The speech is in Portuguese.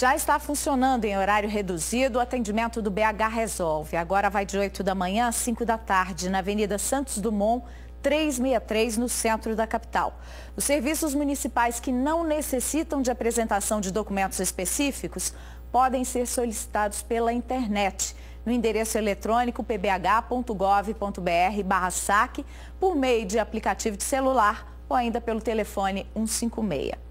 Já está funcionando em horário reduzido o atendimento do BH Resolve. Agora vai de 8 da manhã às 5 da tarde, na Avenida Santos Dumont, 363, no centro da capital. Os serviços municipais que não necessitam de apresentação de documentos específicos podem ser solicitados pela internet no endereço eletrônico pbh.gov.br saque, por meio de aplicativo de celular ou ainda pelo telefone 156.